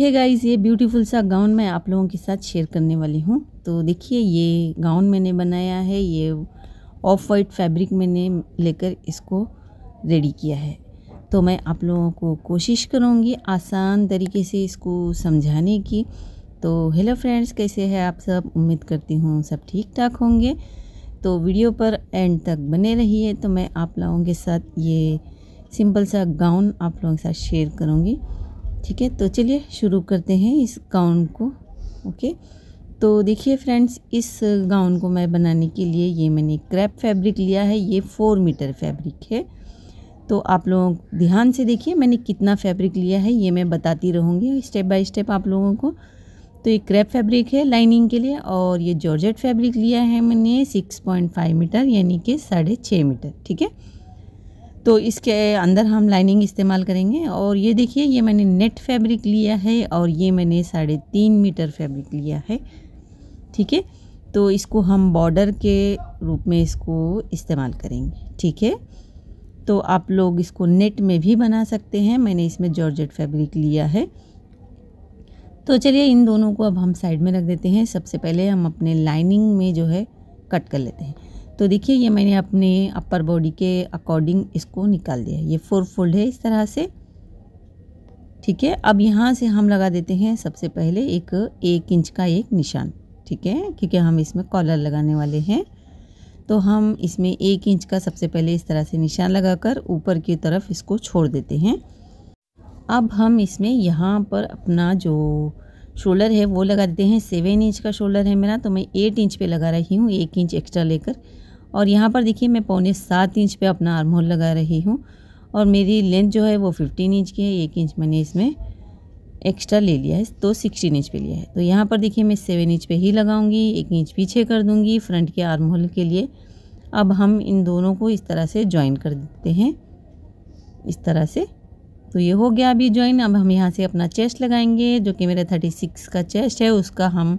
हे guys ये beautiful सा gown मैं आप लोगों के साथ शेयर करने वाली हूँ तो देखिए ये गाउन मैंने बनाया है ये ऑफ वाइट फैब्रिक मैंने लेकर इसको रेडी किया है तो मैं आप लोगों को कोशिश करूँगी आसान तरीके से इसको समझाने की तो हेलो फ्रेंड्स कैसे हैं आप सब उम्मीद करती हूँ सब ठीक ठाक होंगे तो वीडियो पर एंड तक बने रही तो मैं आप लोगों के साथ ये सिंपल सा गाउन आप लोगों के साथ शेयर करूँगी ठीक है तो चलिए शुरू करते हैं इस गाउन को ओके तो देखिए फ्रेंड्स इस गाउन को मैं बनाने के लिए ये मैंने क्रैप फैब्रिक लिया है ये फ़ोर मीटर फैब्रिक है तो आप लोगों ध्यान से देखिए मैंने कितना फैब्रिक लिया है ये मैं बताती रहूँगी स्टेप बाय स्टेप आप लोगों को तो ये क्रैप फैब्रिक है लाइनिंग के लिए और ये जॉर्जेट फैब्रिक लिया है मैंने सिक्स मीटर यानी कि साढ़े छः मीटर ठीक है तो इसके अंदर हम लाइनिंग इस्तेमाल करेंगे और ये देखिए ये मैंने नेट फैब्रिक लिया है और ये मैंने साढ़े तीन मीटर फैब्रिक लिया है ठीक है तो इसको हम बॉर्डर के रूप में इसको इस्तेमाल करेंगे ठीक है तो आप लोग इसको नेट में भी बना सकते हैं मैंने इसमें जॉर्जेट फैब्रिक लिया है तो चलिए इन दोनों को अब हम साइड में रख देते हैं सबसे पहले हम अपने लाइनिंग में जो है कट कर लेते हैं तो देखिए ये मैंने अपने अपर बॉडी के अकॉर्डिंग इसको निकाल दिया ये फोर फोल्ड है इस तरह से ठीक है अब यहाँ से हम लगा देते हैं सबसे पहले एक एक इंच का एक निशान ठीक है क्योंकि हम इसमें कॉलर लगाने वाले हैं तो हम इसमें एक इंच का सबसे पहले इस तरह से निशान लगाकर ऊपर की तरफ इसको छोड़ देते हैं अब हम इसमें यहाँ पर अपना जो शोल्डर है वो लगा देते हैं सेवन इंच का शोल्डर है मेरा तो मैं एट इंच पे लगा रही हूँ एक इंच एक्स्ट्रा लेकर और यहाँ पर देखिए मैं पौने सात इंच पे अपना आर्म होल लगा रही हूँ और मेरी लेंथ जो है वो फिफ्टीन इंच की है एक इंच मैंने इसमें एक्स्ट्रा ले लिया है तो सिक्सटीन इंच पे लिया है तो यहाँ पर देखिए मैं सेवन इंच पे ही लगाऊंगी एक इंच पीछे कर दूंगी फ्रंट के आर्म होल के लिए अब हम इन दोनों को इस तरह से ज्वाइन कर देते हैं इस तरह से तो ये हो गया अभी ज्वाइन अब हम यहाँ से अपना चेस्ट लगाएंगे जो कि मेरा थर्टी सिक्स का चेस्ट है उसका हम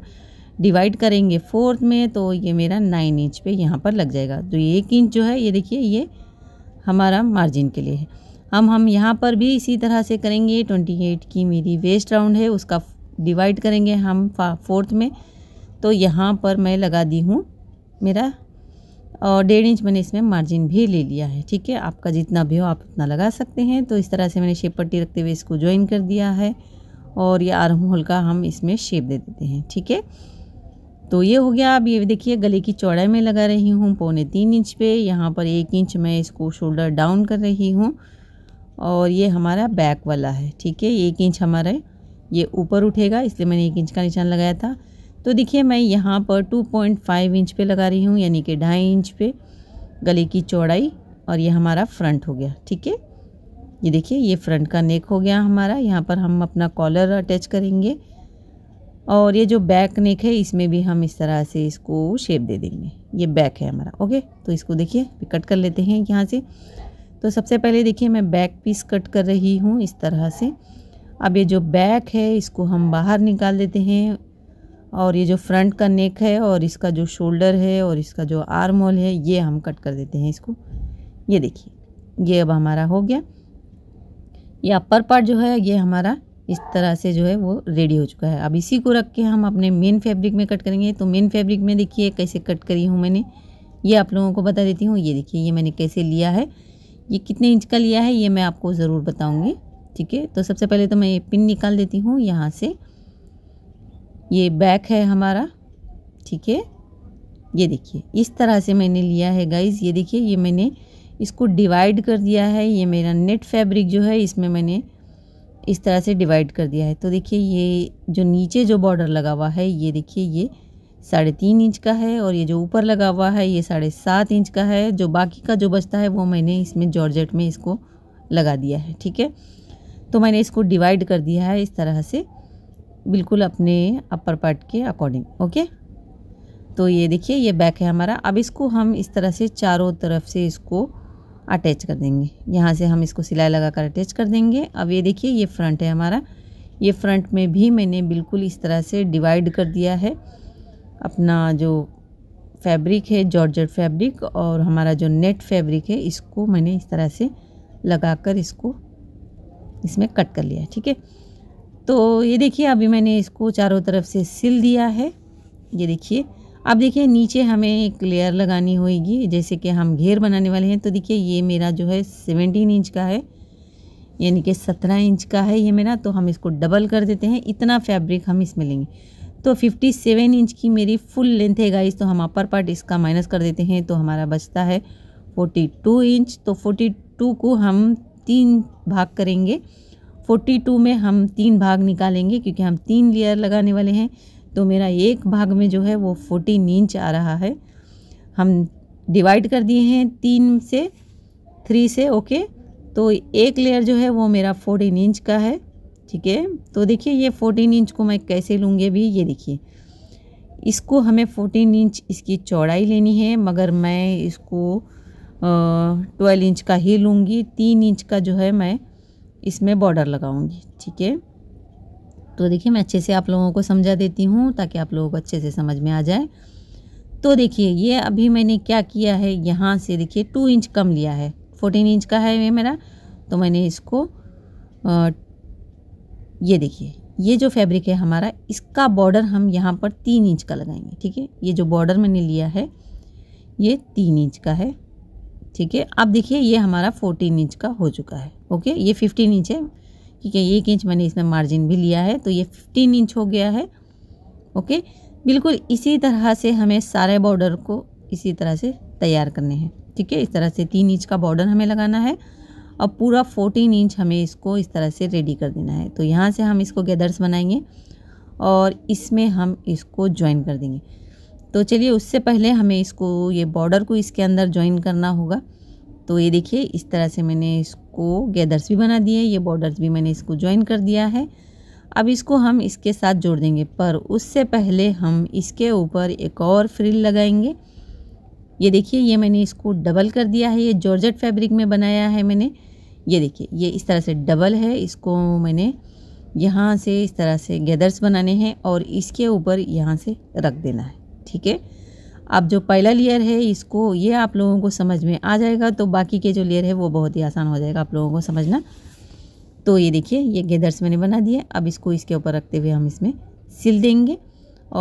डिवाइड करेंगे फोर्थ में तो ये मेरा नाइन इंच पे यहाँ पर लग जाएगा तो ये एक इंच जो है ये देखिए ये हमारा मार्जिन के लिए है हम हम यहाँ पर भी इसी तरह से करेंगे ट्वेंटी एट की मेरी वेस्ट राउंड है उसका डिवाइड करेंगे हम फोर्थ में तो यहाँ पर मैं लगा दी हूँ मेरा और डेढ़ इंच मैंने इसमें मार्जिन भी ले लिया है ठीक है आपका जितना भी हो आप उतना लगा सकते हैं तो इस तरह से मैंने शेप पट्टी रखते हुए इसको ज्वाइन कर दिया है और ये आर्म होल का हम इसमें शेप दे देते हैं ठीक है तो ये हो गया अब ये देखिए गले की चौड़ाई में लगा रही हूँ पौने तीन इंच पे यहाँ पर एक इंच मैं इसको शोल्डर डाउन कर रही हूँ और ये हमारा बैक वाला है ठीक है एक इंच हमारा ये ऊपर उठेगा इसलिए मैंने एक इंच का निशान लगाया था तो देखिए मैं यहाँ पर 2.5 इंच पे लगा रही हूँ यानी कि ढाई इंच पे गले की चौड़ाई और ये हमारा फ्रंट हो गया ठीक है ये देखिए ये फ्रंट का नेक हो गया हमारा यहाँ पर हम अपना कॉलर अटैच करेंगे और ये जो बैक नेक है इसमें भी हम इस तरह से इसको शेप दे देंगे ये बैक है हमारा ओके तो इसको देखिए कट कर लेते हैं यहाँ से तो सबसे पहले देखिए मैं बैक पीस कट कर रही हूँ इस तरह से अब ये जो बैक है इसको हम बाहर निकाल देते हैं और ये जो फ्रंट का नेक है और इसका जो शोल्डर है और इसका जो आर्म होल है ये हम कट कर देते हैं इसको ये देखिए ये अब हमारा हो गया ये अपर पार्ट जो है ये हमारा इस तरह से जो है वो रेडी हो चुका है अब इसी को रख के हम अपने मेन फैब्रिक में कट करेंगे तो मेन फैब्रिक में देखिए कैसे कट करी हूँ मैंने ये आप लोगों को बता देती हूँ ये देखिए ये मैंने कैसे लिया है ये कितने इंच का लिया है ये मैं आपको ज़रूर बताऊँगी ठीक है तो सबसे पहले तो मैं ये पिन निकाल देती हूँ यहाँ से ये बैक है हमारा ठीक है ये देखिए इस तरह से मैंने लिया है गाइज़ ये देखिए ये मैंने इसको डिवाइड कर दिया है ये मेरा नेट फैब्रिक जो है इसमें मैंने इस तरह से डिवाइड कर दिया है तो देखिए ये जो नीचे जो बॉर्डर लगा हुआ है ये देखिए ये साढ़े तीन इंच का है और ये जो ऊपर लगा हुआ है ये साढ़े सात इंच का है जो बाकी का जो बचता है वो मैंने इसमें जॉर्जेट में इसको लगा दिया है ठीक है तो मैंने इसको डिवाइड कर दिया है इस तरह से बिल्कुल अपने अपर पार्ट के अकॉर्डिंग ओके तो ये देखिए ये बैक है हमारा अब इसको हम इस तरह से चारों तरफ से इसको अटैच कर देंगे यहाँ से हम इसको सिलाई लगा कर अटैच कर देंगे अब ये देखिए ये फ्रंट है हमारा ये फ्रंट में भी मैंने बिल्कुल इस तरह से डिवाइड कर दिया है अपना जो फैब्रिक है जॉर्जेट फैब्रिक और हमारा जो नेट फैब्रिक है इसको मैंने इस तरह से लगाकर इसको इसमें कट कर लिया ठीक है तो ये देखिए अभी मैंने इसको चारों तरफ से सिल दिया है ये देखिए अब देखिए नीचे हमें एक लेयर लगानी होगी जैसे कि हम घेर बनाने वाले हैं तो देखिए ये मेरा जो है सेवेंटीन इंच का है यानी कि सत्रह इंच का है ये मेरा तो हम इसको डबल कर देते हैं इतना फैब्रिक हम इसमें लेंगे तो फिफ्टी सेवन इंच की मेरी फुल लेंथ है गाइस तो हम अपर पार्ट इसका माइनस कर देते हैं तो हमारा बचता है फोर्टी टू इंच तो फोर्टी टू को हम तीन भाग करेंगे फोर्टी टू में हम तीन भाग निकालेंगे क्योंकि हम तीन लेयर लगाने वाले हैं तो मेरा एक भाग में जो है वो फोर्टीन इंच आ रहा है हम डिवाइड कर दिए हैं तीन से थ्री से ओके तो एक लेयर जो है वो मेरा फोर्टीन इंच का है ठीक है तो देखिए ये फोर्टीन इंच को मैं कैसे लूँगी अभी ये देखिए इसको हमें फोर्टीन इंच इसकी चौड़ाई लेनी है मगर मैं इसको ट्वेल्व इंच का ही लूँगी तीन इंच का जो है मैं इसमें बॉर्डर लगाऊँगी ठीक है तो देखिए मैं अच्छे से आप लोगों को समझा देती हूँ ताकि आप लोगों को अच्छे से समझ में आ जाए तो देखिए ये अभी मैंने क्या किया है यहाँ से देखिए टू इंच कम लिया है फोर्टीन इंच का है ये मेरा तो मैंने इसको आ, ये देखिए ये जो फैब्रिक है हमारा इसका बॉर्डर हम यहाँ पर तीन इंच का लगाएंगे ठीक है ये जो बॉर्डर मैंने लिया है ये तीन इंच का है ठीक है अब देखिए ये हमारा फोर्टीन इंच का हो चुका है ओके ये फिफ्टीन इंच है ठीक है एक इंच मैंने इसमें मार्जिन भी लिया है तो ये फिफ्टीन इंच हो गया है ओके बिल्कुल इसी तरह से हमें सारे बॉर्डर को इसी तरह से तैयार करने हैं ठीक है इस तरह से तीन इंच का बॉर्डर हमें लगाना है और पूरा फोर्टीन इंच हमें इसको इस तरह से रेडी कर देना है तो यहाँ से हम इसको गैदर्स बनाएंगे और इसमें हम इसको ज्वाइन कर देंगे तो चलिए उससे पहले हमें इसको ये बॉर्डर को इसके अंदर ज्वाइन करना होगा तो ये देखिए इस तरह से मैंने इसको गैदर्स भी बना दिए ये बॉर्डर्स भी मैंने इसको ज्वाइन कर दिया है अब इसको हम इसके साथ जोड़ देंगे पर उससे पहले हम इसके ऊपर एक और फ्रिल लगाएंगे ये देखिए ये मैंने इसको डबल कर दिया है ये जॉर्जेट फैब्रिक में बनाया है मैंने ये देखिए ये इस तरह से डबल है इसको मैंने यहाँ से इस तरह से गैदर्स बनाने हैं और इसके ऊपर यहाँ से रख देना है ठीक है अब जो पहला लेयर है इसको ये आप लोगों को समझ में आ जाएगा तो बाकी के जो लेयर है वो बहुत ही आसान हो जाएगा आप लोगों को समझना तो ये देखिए ये गेदर्स मैंने बना दिया अब इसको इसके ऊपर रखते हुए हम इसमें सिल देंगे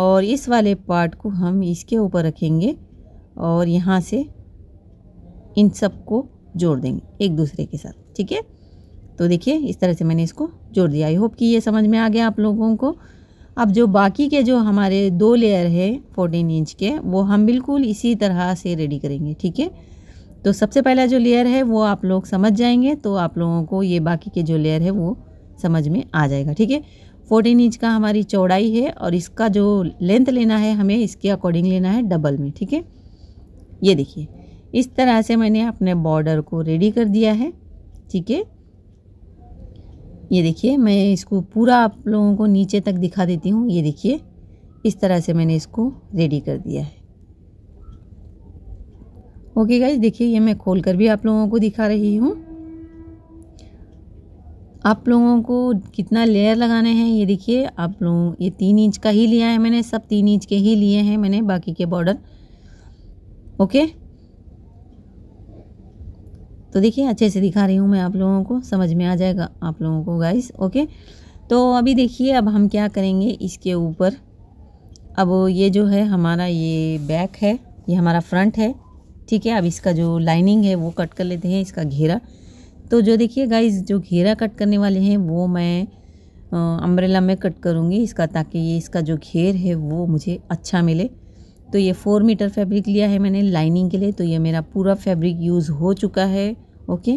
और इस वाले पार्ट को हम इसके ऊपर रखेंगे और यहाँ से इन सब को जोड़ देंगे एक दूसरे के साथ ठीक है तो देखिए इस तरह से मैंने इसको जोड़ दिया आई होप कि ये समझ में आ गया आप लोगों को अब जो बाकी के जो हमारे दो लेयर है फोर्टीन इंच के वो हम बिल्कुल इसी तरह से रेडी करेंगे ठीक है तो सबसे पहला जो लेयर है वो आप लोग समझ जाएंगे तो आप लोगों को ये बाकी के जो लेयर है वो समझ में आ जाएगा ठीक है फोर्टीन इंच का हमारी चौड़ाई है और इसका जो लेंथ लेना है हमें इसके अकॉर्डिंग लेना है डबल में ठीक है ये देखिए इस तरह से मैंने अपने बॉर्डर को रेडी कर दिया है ठीक है ये देखिए मैं इसको पूरा आप लोगों को नीचे तक दिखा देती हूँ ये देखिए इस तरह से मैंने इसको रेडी कर दिया है ओके गाइज देखिए ये मैं खोल कर भी आप लोगों को दिखा रही हूँ आप लोगों को कितना लेयर लगाने हैं ये देखिए आप लोगों ये तीन इंच का ही लिया है मैंने सब तीन इंच के ही लिए हैं मैंने बाकी के बॉर्डर ओके तो देखिए अच्छे से दिखा रही हूँ मैं आप लोगों को समझ में आ जाएगा आप लोगों को गाइस ओके तो अभी देखिए अब हम क्या करेंगे इसके ऊपर अब ये जो है हमारा ये बैक है ये हमारा फ्रंट है ठीक है अब इसका जो लाइनिंग है वो कट कर लेते हैं इसका घेरा तो जो देखिए गाइस जो घेरा कट करने वाले हैं वो मैं अम्ब्रेला में कट करूँगी इसका ताकि ये इसका जो घेर है वो मुझे अच्छा मिले तो ये फ़ोर मीटर फैब्रिक लिया है मैंने लाइनिंग के लिए तो ये मेरा पूरा फैब्रिक यूज़ हो चुका है ओके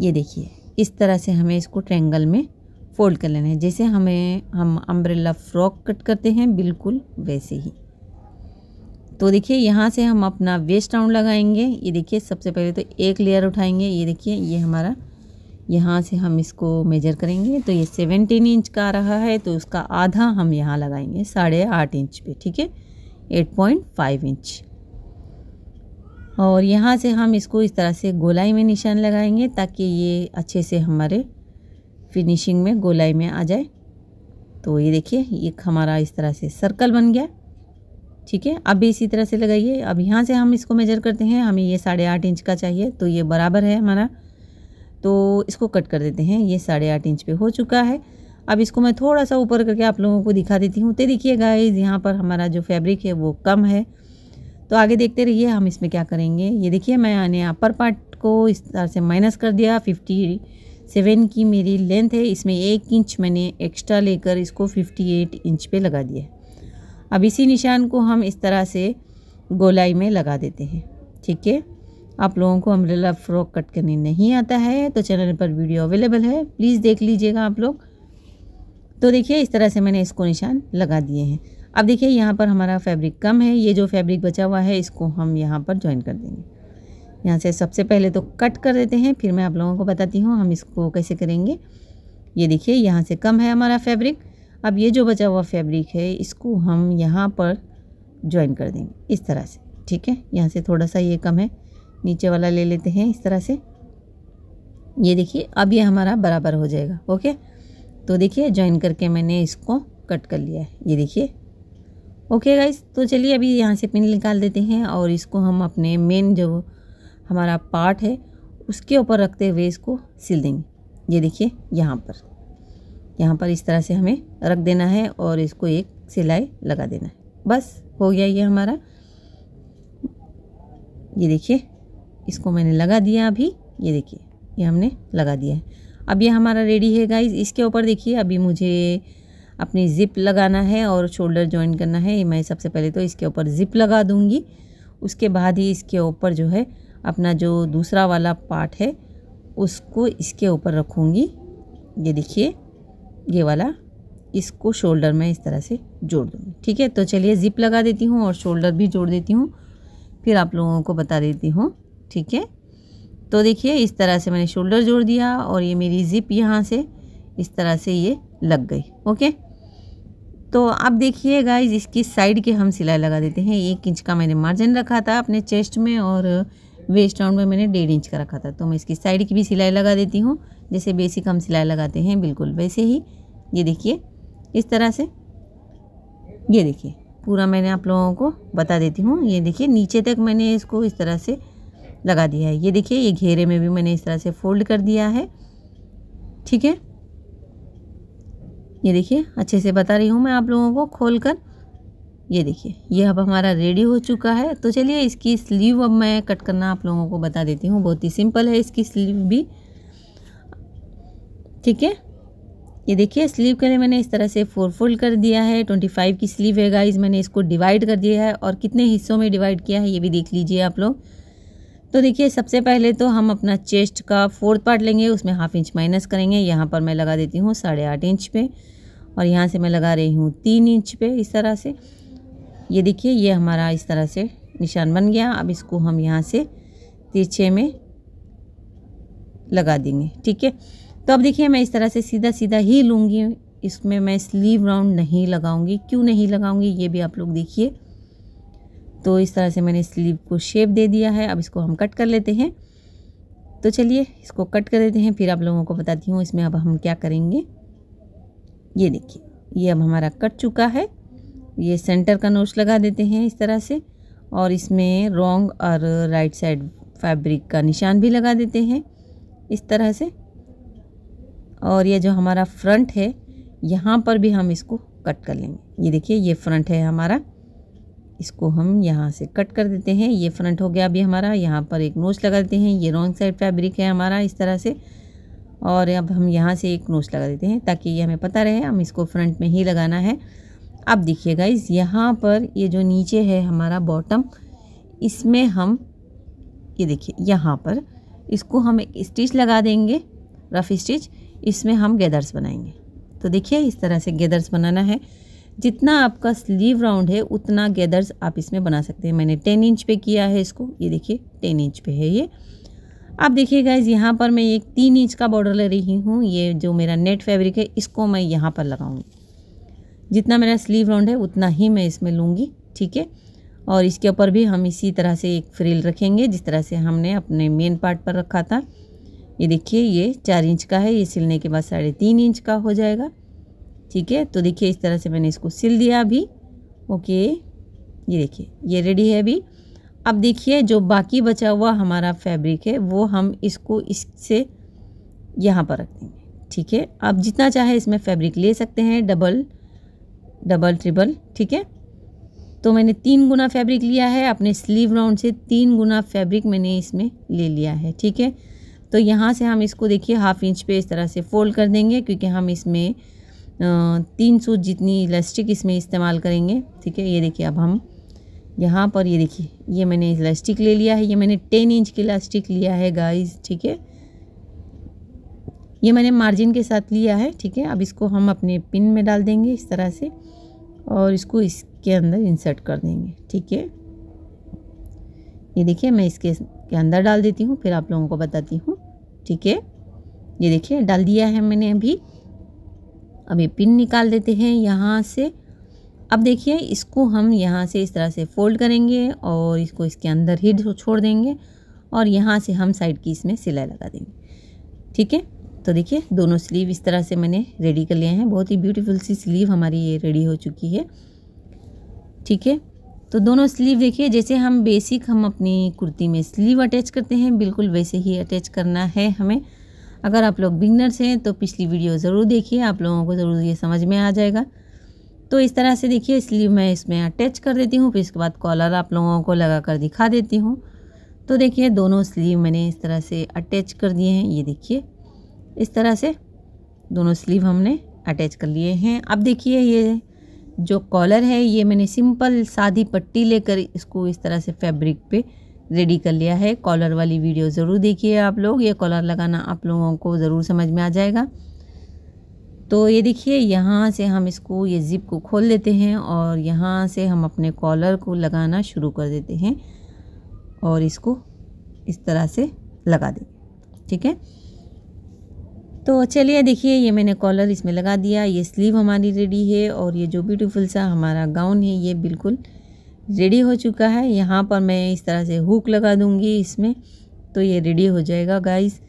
ये देखिए इस तरह से हमें इसको ट्रेंगल में फोल्ड कर लेना है जैसे हमें हम अम्ब्रेला फ्रॉक कट करते हैं बिल्कुल वैसे ही तो देखिए यहाँ से हम अपना वेस्ट राउंड लगाएंगे ये देखिए सबसे पहले तो एक लेयर उठाएंगे ये देखिए ये हमारा यहाँ से हम इसको मेजर करेंगे तो ये सेवेंटीन इंच का आ रहा है तो उसका आधा हम यहाँ लगाएंगे साढ़े आठ इंच पे ठीक है 8.5 इंच और यहाँ से हम इसको इस तरह से गोलाई में निशान लगाएंगे ताकि ये अच्छे से हमारे फिनिशिंग में गोलाई में आ जाए तो ये देखिए एक हमारा इस तरह से सर्कल बन गया ठीक है अब भी इसी तरह से लगाइए अब यहाँ से हम इसको मेजर करते हैं हमें ये साढ़े आठ इंच का चाहिए तो ये बराबर है हमारा तो इसको कट कर देते हैं ये साढ़े आठ इंच पे हो चुका है अब इसको मैं थोड़ा सा ऊपर करके आप लोगों को दिखा देती हूँ तो देखिए गाइज यहाँ पर हमारा जो फैब्रिक है वो कम है तो आगे देखते रहिए हम इसमें क्या करेंगे ये देखिए मैं आने अपर पार्ट को इस तरह से माइनस कर दिया फिफ्टी सेवन की मेरी लेंथ है इसमें एक इंच मैंने एक्स्ट्रा लेकर इसको फिफ्टी एट इंच पे लगा दिया अब इसी निशान को हम इस तरह से गोलाई में लगा देते हैं ठीक है आप लोगों को अम्ब्रेला फ्रॉक कट करने नहीं आता है तो चैनल पर वीडियो अवेलेबल है प्लीज़ देख लीजिएगा आप लोग तो देखिए इस तरह से मैंने इसको निशान लगा दिए हैं अब देखिए यहाँ पर हमारा फैब्रिक कम है ये जो फैब्रिक बचा हुआ है इसको हम यहाँ पर ज्वाइन कर देंगे यहाँ से सबसे पहले तो कट कर देते हैं फिर मैं आप लोगों को बताती हूँ हम इसको कैसे करेंगे ये देखिए यहाँ से कम है हमारा फैब्रिक अब ये जो बचा हुआ फैब्रिक है इसको हम यहाँ पर ज्वाइन कर देंगे इस तरह से ठीक है यहाँ से थोड़ा सा ये कम है नीचे वाला ले लेते हैं इस तरह से ये देखिए अब ये हमारा बराबर हो जाएगा ओके तो देखिए ज्वाइन करके मैंने इसको कट कर लिया है ये देखिए ओके गाइस तो चलिए अभी यहाँ से पिन निकाल देते हैं और इसको हम अपने मेन जो हमारा पार्ट है उसके ऊपर रखते हुए इसको सिल देंगे ये देखिए यहाँ पर यहाँ पर इस तरह से हमें रख देना है और इसको एक सिलाई लगा देना है बस हो गया ये हमारा ये देखिए इसको मैंने लगा दिया अभी ये देखिए ये हमने लगा दिया है अब ये हमारा रेडी है गाइज इसके ऊपर देखिए अभी मुझे अपनी ज़िप लगाना है और शोल्डर ज्वाइन करना है मैं सबसे पहले तो इसके ऊपर ज़िप लगा दूँगी उसके बाद ही इसके ऊपर जो है अपना जो दूसरा वाला पार्ट है उसको इसके ऊपर रखूँगी ये देखिए ये वाला इसको शोल्डर में इस तरह से जोड़ दूँगी ठीक है तो चलिए ज़िप लगा देती हूँ और शोल्डर भी जोड़ देती हूँ फिर आप लोगों को बता देती हूँ ठीक है तो देखिए इस तरह से मैंने शोल्डर जोड़ दिया और ये मेरी ज़िप यहाँ से इस तरह से ये लग गई ओके तो अब देखिए गाइज इसकी साइड के हम सिलाई लगा देते हैं एक इंच का मैंने मार्जिन रखा था अपने चेस्ट में और वेस्ट राउंड में मैंने डेढ़ इंच का रखा था तो मैं इसकी साइड की भी सिलाई लगा देती हूँ जैसे बेसिक हम सिलाई लगाते हैं बिल्कुल वैसे ही ये देखिए इस तरह से ये देखिए पूरा मैंने आप लोगों को बता देती हूँ ये देखिए नीचे तक मैंने इसको इस तरह से लगा दिया है ये देखिए ये घेरे में भी मैंने इस तरह से फोल्ड कर दिया है ठीक है ये देखिए अच्छे से बता रही हूँ मैं आप लोगों को खोल कर ये देखिए ये अब हमारा रेडी हो चुका है तो चलिए इसकी स्लीव अब मैं कट करना आप लोगों को बता देती हूँ बहुत ही सिंपल है इसकी स्लीव भी ठीक है ये देखिए स्लीव के लिए मैंने इस तरह से फोर फोल्ड कर दिया है ट्वेंटी फाइव की स्लीव है गाइज मैंने इसको डिवाइड कर दिया है और कितने हिस्सों में डिवाइड किया है ये भी देख लीजिए आप लोग तो देखिए सबसे पहले तो हम अपना चेस्ट का फोर्थ पार्ट लेंगे उसमें हाफ इंच माइनस करेंगे यहाँ पर मैं लगा देती हूँ साढ़े आठ इंच पे और यहाँ से मैं लगा रही हूँ तीन इंच पे इस तरह से ये देखिए ये हमारा इस तरह से निशान बन गया अब इसको हम यहाँ से तिरछे में लगा देंगे ठीक है तो अब देखिए मैं इस तरह से सीधा सीधा ही लूँगी इसमें मैं स्लीव राउंड नहीं लगाऊंगी क्यों नहीं लगाऊंगी ये भी आप लोग देखिए तो इस तरह से मैंने स्लीव को शेप दे दिया है अब इसको हम कट कर लेते हैं तो चलिए इसको कट कर देते हैं फिर आप लोगों को बताती हूँ इसमें अब हम क्या करेंगे ये देखिए ये अब हमारा कट चुका है ये सेंटर का नोच लगा देते हैं इस तरह से और इसमें रोंग और राइट साइड फैब्रिक का निशान भी लगा देते हैं इस तरह से और ये जो हमारा फ्रंट है यहाँ पर भी हम इसको कट कर लेंगे ये देखिए ये फ्रंट है हमारा इसको हम यहाँ से कट कर देते हैं ये फ्रंट हो गया अभी हमारा यहाँ पर एक नोच लगा देते हैं ये रॉन्ग साइड फैब्रिक है हमारा इस तरह से और अब हम यहाँ से एक नोच लगा देते हैं ताकि ये हमें पता रहे हम इसको फ्रंट में ही लगाना है अब देखिएगा इस यहाँ पर ये जो नीचे है हमारा बॉटम इसमें हम ये देखिए यहाँ पर इसको हम एक स्टिच लगा देंगे रफ़ स्टिच इसमें हम गेदर्स बनाएंगे तो देखिए इस तरह से गेदर्स बनाना है जितना आपका स्लीव राउंड है उतना गैदर्स आप इसमें बना सकते हैं मैंने टेन इंच पे किया है इसको ये देखिए टेन इंच पे है ये आप देखिए गाइज यहाँ पर मैं एक तीन इंच का बॉर्डर ले रही हूँ ये जो मेरा नेट फैब्रिक है इसको मैं यहाँ पर लगाऊंगी जितना मेरा स्लीव राउंड है उतना ही मैं इसमें लूँगी ठीक है और इसके ऊपर भी हम इसी तरह से एक फ्रिल रखेंगे जिस तरह से हमने अपने मेन पार्ट पर रखा था ये देखिए ये चार इंच का है ये सिलने के बाद साढ़े तीन इंच का हो जाएगा ठीक है तो देखिए इस तरह से मैंने इसको सिल दिया अभी ओके ये देखिए ये रेडी है अभी अब देखिए जो बाकी बचा हुआ हमारा फैब्रिक है वो हम इसको इससे यहाँ पर रख देंगे ठीक है आप जितना चाहे इसमें फैब्रिक ले सकते हैं डबल डबल ट्रिपल ठीक है तो मैंने तीन गुना फैब्रिक लिया है अपने स्लीव राउंड से तीन गुना फैब्रिक मैंने इसमें ले लिया है ठीक है तो यहाँ से हम इसको देखिए हाफ इंच पे इस तरह से फोल्ड कर देंगे क्योंकि हम इसमें तीन सूट जितनी इलास्टिक इसमें इस्तेमाल करेंगे ठीक है ये देखिए अब हम यहाँ पर ये देखिए ये मैंने इलास्टिक ले लिया है ये मैंने टेन इंच की इलास्टिक लिया है गाइस ठीक है ये मैंने मार्जिन के साथ लिया है ठीक है अब इसको हम अपने पिन में डाल देंगे इस तरह से और इसको इसके अंदर इंसर्ट कर देंगे ठीक है ये देखिए मैं इसके के अंदर डाल देती हूँ फिर आप लोगों को बताती हूँ ठीक है ये देखिए डाल दिया है मैंने अभी अब ये पिन निकाल देते हैं यहाँ से अब देखिए इसको हम यहाँ से इस तरह से फोल्ड करेंगे और इसको इसके अंदर ही छोड़ देंगे और यहाँ से हम साइड की इसमें सिलाई लगा देंगे ठीक है तो देखिए दोनों स्लीव इस तरह से मैंने रेडी कर लिए हैं बहुत ही ब्यूटीफुल सी स्लीव हमारी ये रेडी हो चुकी है ठीक है तो दोनों स्लीव देखिए जैसे हम बेसिक हम अपनी कुर्ती में स्लीव अटैच करते हैं बिल्कुल वैसे ही अटैच करना है हमें अगर आप लोग बिगनर्स हैं तो पिछली वीडियो ज़रूर देखिए आप लोगों को ज़रूर ये समझ में आ जाएगा तो इस तरह से देखिए इसलिए मैं इसमें अटैच कर देती हूँ फिर इसके बाद कॉलर आप लोगों को लगा कर दिखा देती हूँ तो देखिए दोनों स्लीव मैंने इस तरह से अटैच कर दिए हैं ये देखिए इस तरह से दोनों स्लीव हमने अटैच कर लिए हैं अब देखिए ये जो कॉलर है ये मैंने सिंपल सादी पट्टी लेकर इसको इस तरह से फैब्रिक पे रेडी कर लिया है कॉलर वाली वीडियो ज़रूर देखिए आप लोग ये कॉलर लगाना आप लोगों को ज़रूर समझ में आ जाएगा तो ये देखिए यहाँ से हम इसको ये ज़िप को खोल लेते हैं और यहाँ से हम अपने कॉलर को लगाना शुरू कर देते हैं और इसको इस तरह से लगा दें ठीक है तो चलिए देखिए ये मैंने कॉलर इसमें लगा दिया ये स्लीव हमारी रेडी है और ये जो ब्यूटीफुल सा हमारा गाउन है ये बिल्कुल रेडी हो चुका है यहाँ पर मैं इस तरह से हुक लगा दूँगी इसमें तो ये रेडी हो जाएगा गाइस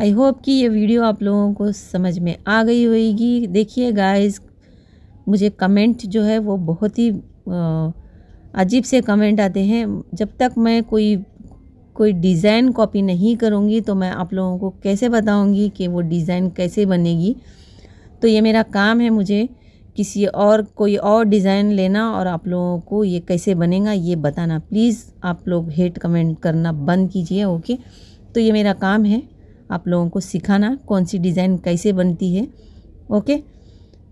आई होप कि ये वीडियो आप लोगों को समझ में आ गई होगी देखिए गाइस मुझे कमेंट जो है वो बहुत ही अजीब से कमेंट आते हैं जब तक मैं कोई कोई डिज़ाइन कॉपी नहीं करूँगी तो मैं आप लोगों को कैसे बताऊँगी कि वो डिज़ाइन कैसे बनेगी तो ये मेरा काम है मुझे किसी और कोई और डिज़ाइन लेना और आप लोगों को ये कैसे बनेगा ये बताना प्लीज़ आप लोग हेट कमेंट करना बंद कीजिए ओके तो ये मेरा काम है आप लोगों को सिखाना कौन सी डिज़ाइन कैसे बनती है ओके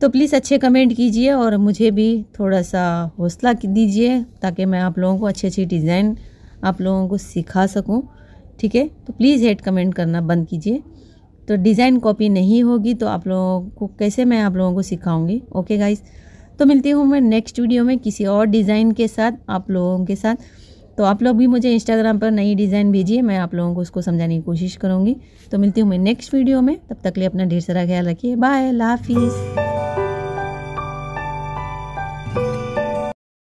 तो प्लीज़ अच्छे कमेंट कीजिए और मुझे भी थोड़ा सा हौसला दीजिए ताकि मैं आप लोगों को अच्छी अच्छी डिज़ाइन आप लोगों को सिखा सकूँ ठीक है तो प्लीज़ हेट कमेंट करना बंद कीजिए तो डिज़ाइन कॉपी नहीं होगी तो आप लोगों को कैसे मैं आप लोगों को सिखाऊंगी ओके गाइस तो मिलती हूँ मैं नेक्स्ट वीडियो में किसी और डिज़ाइन के साथ आप लोगों के साथ तो आप लोग भी मुझे इंस्टाग्राम पर नई डिज़ाइन भेजिए मैं आप लोगों को उसको समझाने की कोशिश करूँगी तो मिलती हूँ मैं नेक्स्ट वीडियो में तब तक लिए अपना ढेर सारा ख्याल रखिए बाय लाफिज़